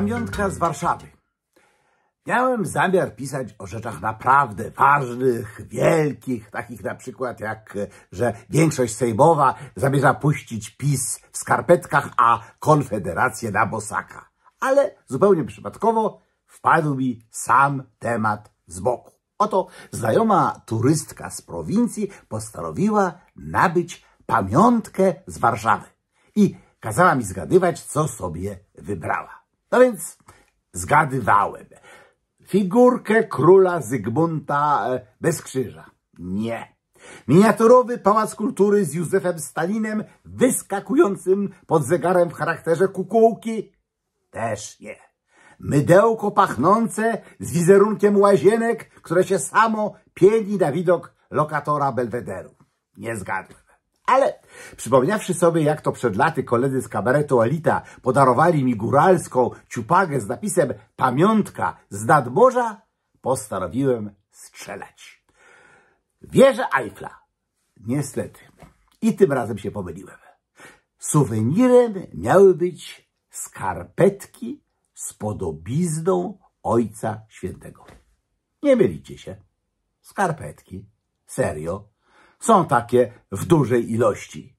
Pamiątka z Warszawy. Miałem zamiar pisać o rzeczach naprawdę ważnych, wielkich, takich na przykład jak, że większość sejmowa zamierza puścić PiS w skarpetkach, a Konfederację na bosaka. Ale zupełnie przypadkowo wpadł mi sam temat z boku. Oto znajoma turystka z prowincji postanowiła nabyć pamiątkę z Warszawy i kazała mi zgadywać, co sobie wybrała. No więc zgadywałem. Figurkę króla Zygmunta e, bez krzyża. Nie. Miniaturowy Pałac Kultury z Józefem Stalinem wyskakującym pod zegarem w charakterze kukułki? Też nie. Mydełko pachnące z wizerunkiem łazienek, które się samo pieni na widok lokatora Belwederu. Nie zgadłem. Ale przypomniawszy sobie, jak to przed laty koledzy z kabaretu Elita podarowali mi góralską ciupagę z napisem Pamiątka z nadmorza, postanowiłem strzelać. Wieża Eiffla. Niestety. I tym razem się pomyliłem. Suwenirem miały być skarpetki z podobizną Ojca Świętego. Nie mylicie się. Skarpetki. Serio. Są takie w dużej ilości.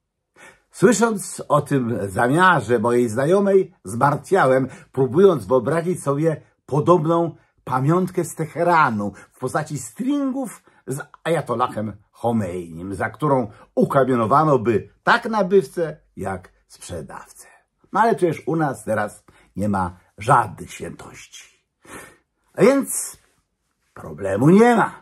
Słysząc o tym zamiarze mojej znajomej, zmartwiałem, próbując wyobrazić sobie podobną pamiątkę z Teheranu w postaci stringów z ajatolahem Homeinim, za którą ukamionowano by tak nabywcę, jak sprzedawcę. No ale przecież u nas teraz nie ma żadnych świętości. A więc problemu nie ma.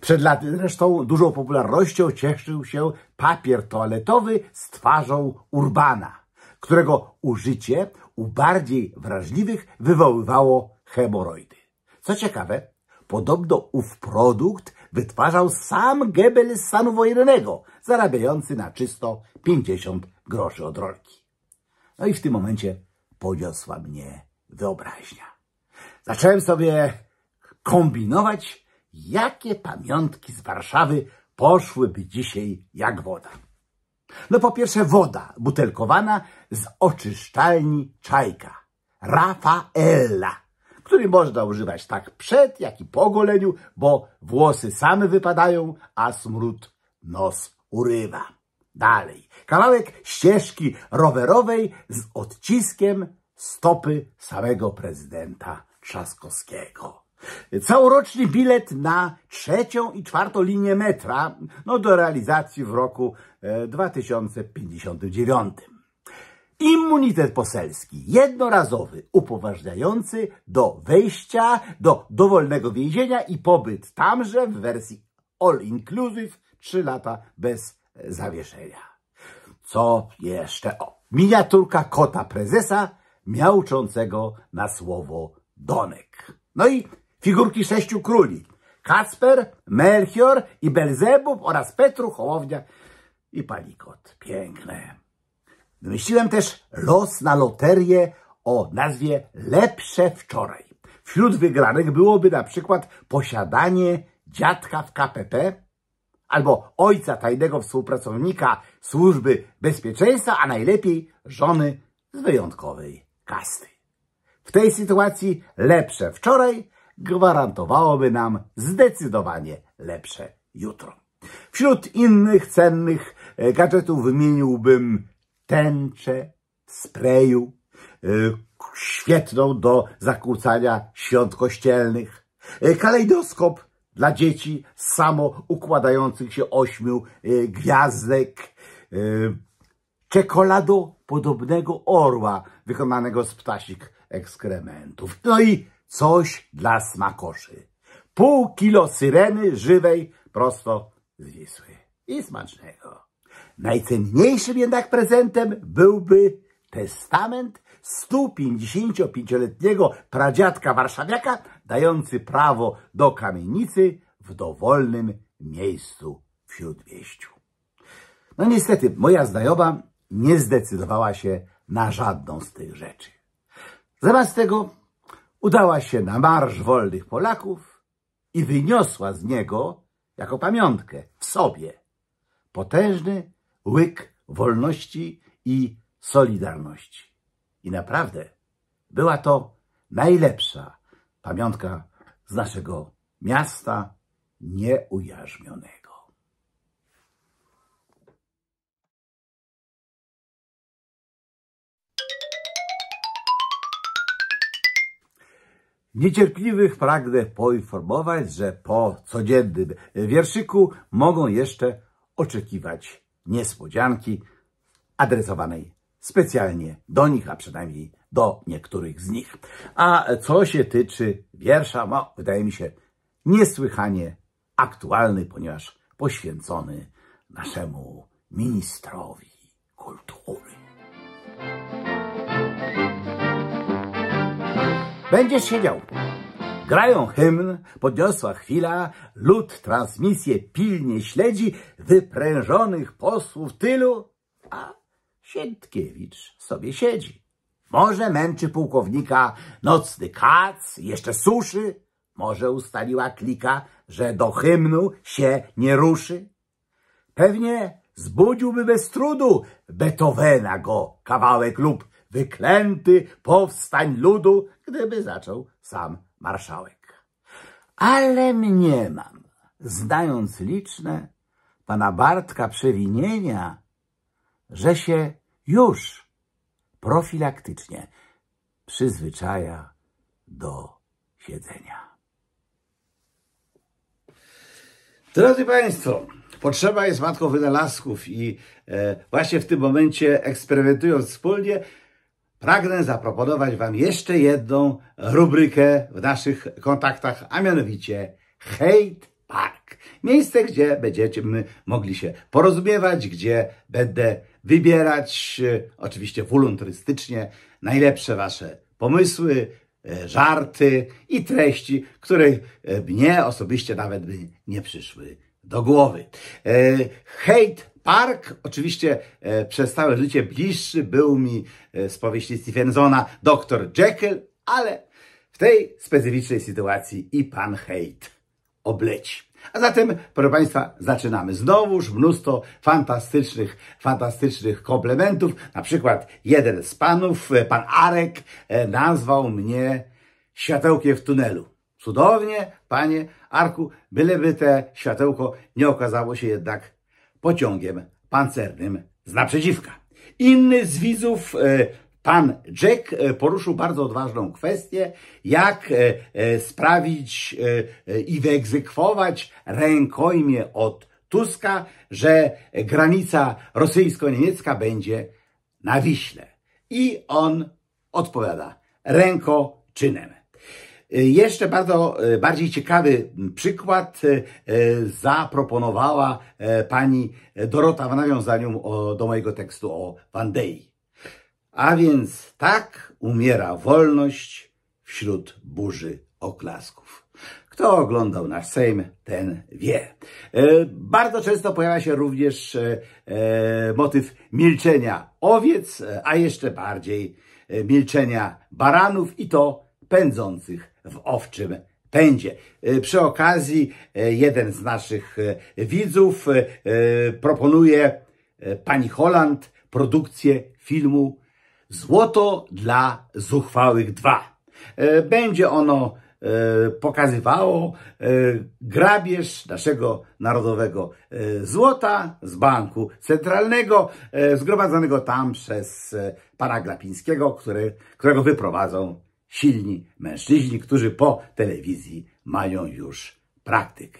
Przed laty zresztą dużą popularnością cieszył się papier toaletowy z twarzą Urbana, którego użycie u bardziej wrażliwych wywoływało hemoroidy. Co ciekawe, podobno ów produkt wytwarzał sam z stanu wojennego, zarabiający na czysto 50 groszy od rolki. No i w tym momencie podniosła mnie wyobraźnia. Zacząłem sobie kombinować, jakie pamiątki z Warszawy poszłyby dzisiaj jak woda. No po pierwsze woda butelkowana z oczyszczalni Czajka, Rafaella, której można używać tak przed, jak i po goleniu, bo włosy same wypadają, a smród nos urywa. Dalej, kawałek ścieżki rowerowej z odciskiem stopy samego prezydenta Trzaskowskiego całoroczny bilet na trzecią i czwartą linię metra no, do realizacji w roku 2059. E, Immunitet poselski, jednorazowy, upoważniający do wejścia do dowolnego więzienia i pobyt tamże w wersji all inclusive 3 lata bez e, zawieszenia. Co jeszcze? O, miniaturka kota prezesa miałczącego na słowo Donek. No i Figurki sześciu króli. Kasper, Melchior i Belzebub oraz Petru, Hołownia i Palikot. Piękne. Wymyśliłem też los na loterię o nazwie Lepsze Wczoraj. Wśród wygranych byłoby na przykład posiadanie dziadka w KPP albo ojca tajnego współpracownika służby bezpieczeństwa, a najlepiej żony z wyjątkowej kasty. W tej sytuacji lepsze wczoraj, gwarantowałoby nam zdecydowanie lepsze jutro. Wśród innych cennych e, gadżetów wymieniłbym tęczę w sprayu, e, świetną do zakłócania świąt kościelnych, e, kalejdoskop dla dzieci samo układających się ośmiu gwiazdek, czekolado podobnego orła wykonanego z ptasich ekskrementów. No i Coś dla smakoszy. Pół kilo syreny żywej prosto z Wisły. I smacznego. Najcenniejszym jednak prezentem byłby testament 155-letniego pradziadka warszawiaka dający prawo do kamienicy w dowolnym miejscu w Śródmieściu. No niestety, moja znajoma nie zdecydowała się na żadną z tych rzeczy. Zamiast tego udała się na Marsz Wolnych Polaków i wyniosła z niego, jako pamiątkę, w sobie potężny łyk wolności i solidarności. I naprawdę była to najlepsza pamiątka z naszego miasta nieujarzmionego. Niecierpliwych pragnę poinformować, że po codziennym wierszyku mogą jeszcze oczekiwać niespodzianki adresowanej specjalnie do nich, a przynajmniej do niektórych z nich. A co się tyczy wiersza, no, wydaje mi się niesłychanie aktualny, ponieważ poświęcony naszemu ministrowi kultury. Będziesz siedział. Grają hymn, podniosła chwila, lud transmisję pilnie śledzi, wyprężonych posłów tylu, a Sientkiewicz sobie siedzi. Może męczy pułkownika nocny kac, jeszcze suszy, może ustaliła klika, że do hymnu się nie ruszy. Pewnie zbudziłby bez trudu Beethovena go kawałek lub wyklęty powstań ludu, gdyby zaczął sam marszałek. Ale mniemam, znając liczne pana Bartka przewinienia, że się już profilaktycznie przyzwyczaja do siedzenia. Drodzy Państwo, potrzeba jest matką wynalazków i e, właśnie w tym momencie eksperymentując wspólnie pragnę zaproponować Wam jeszcze jedną rubrykę w naszych kontaktach, a mianowicie Hate Park. Miejsce, gdzie będziemy mogli się porozumiewać, gdzie będę wybierać, e, oczywiście wolontarystycznie, najlepsze Wasze pomysły, e, żarty i treści, które e, mnie osobiście nawet by nie przyszły do głowy. Hate Park, oczywiście e, przez całe życie bliższy był mi e, z powieści Stevensona dr Jekyll, ale w tej specyficznej sytuacji i pan Hejt obleci. A zatem, proszę Państwa, zaczynamy. Znowuż mnóstwo fantastycznych, fantastycznych komplementów. Na przykład jeden z panów, e, pan Arek, e, nazwał mnie światełkiem w tunelu. Cudownie, panie Arku, byleby te światełko nie okazało się jednak pociągiem pancernym z naprzeciwka. Inny z widzów, e, pan Jack, e, poruszył bardzo odważną kwestię, jak e, sprawić i wyegzekwować rękojmie od Tuska, że granica rosyjsko-niemiecka będzie na Wiśle. I on odpowiada rękoczynem. Y, jeszcze bardzo y, bardziej ciekawy przykład y, zaproponowała pani Dorota w nawiązaniu do mojego tekstu o Wandei. A więc tak umiera wolność wśród burzy oklasków. Kto oglądał nasz Sejm, ten wie. Bardzo często pojawia się również motyw milczenia owiec, a jeszcze bardziej milczenia baranów i to pędzących w owczym pędzie. E, przy okazji e, jeden z naszych e, widzów proponuje pani Holland produkcję filmu Złoto dla zuchwałych 2. Będzie ono pokazywało grabież naszego narodowego złota z banku centralnego, zgromadzonego tam przez pana Glapińskiego, który, którego wyprowadzą silni mężczyźni, którzy po telewizji mają już praktykę.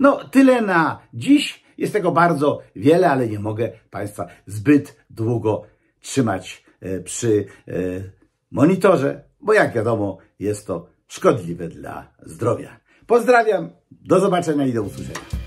No, tyle na dziś. Jest tego bardzo wiele, ale nie mogę Państwa zbyt długo trzymać e, przy e, monitorze, bo jak wiadomo, jest to szkodliwe dla zdrowia. Pozdrawiam, do zobaczenia i do usłyszenia.